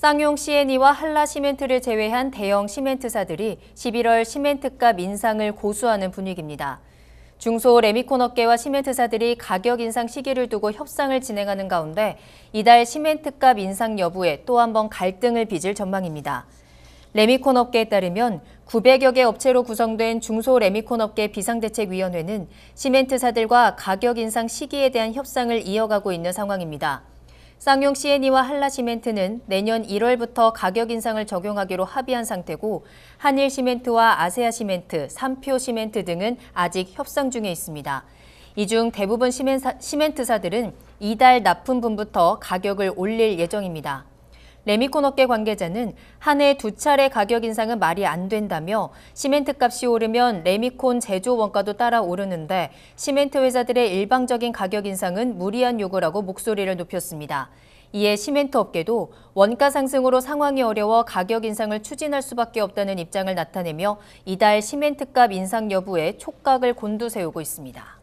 쌍용 C&E와 한라시멘트를 제외한 대형 시멘트사들이 11월 시멘트값 인상을 고수하는 분위기입니다. 중소 레미콘 업계와 시멘트사들이 가격 인상 시기를 두고 협상을 진행하는 가운데 이달 시멘트값 인상 여부에 또 한 번 갈등을 빚을 전망입니다. 레미콘 업계에 따르면 900여 개 업체로 구성된 중소 레미콘 업계 비상대책위원회는 시멘트사들과 가격 인상 시기에 대한 협상을 이어가고 있는 상황입니다. 쌍용 CNE와 한라시멘트는 내년 1월부터 가격 인상을 적용하기로 합의한 상태고 한일시멘트와 아세아시멘트, 삼표시멘트 등은 아직 협상 중에 있습니다. 이 중 대부분 시멘사, 시멘트사들은 이달 납품분부터 가격을 올릴 예정입니다. 레미콘 업계 관계자는 한 해 두 차례 가격 인상은 말이 안 된다며 시멘트 값이 오르면 레미콘 제조 원가도 따라 오르는데 시멘트 회사들의 일방적인 가격 인상은 무리한 요구라고 목소리를 높였습니다. 이에 시멘트 업계도 원가 상승으로 상황이 어려워 가격 인상을 추진할 수밖에 없다는 입장을 나타내며 이달 시멘트 값 인상 여부에 촉각을 곤두세우고 있습니다.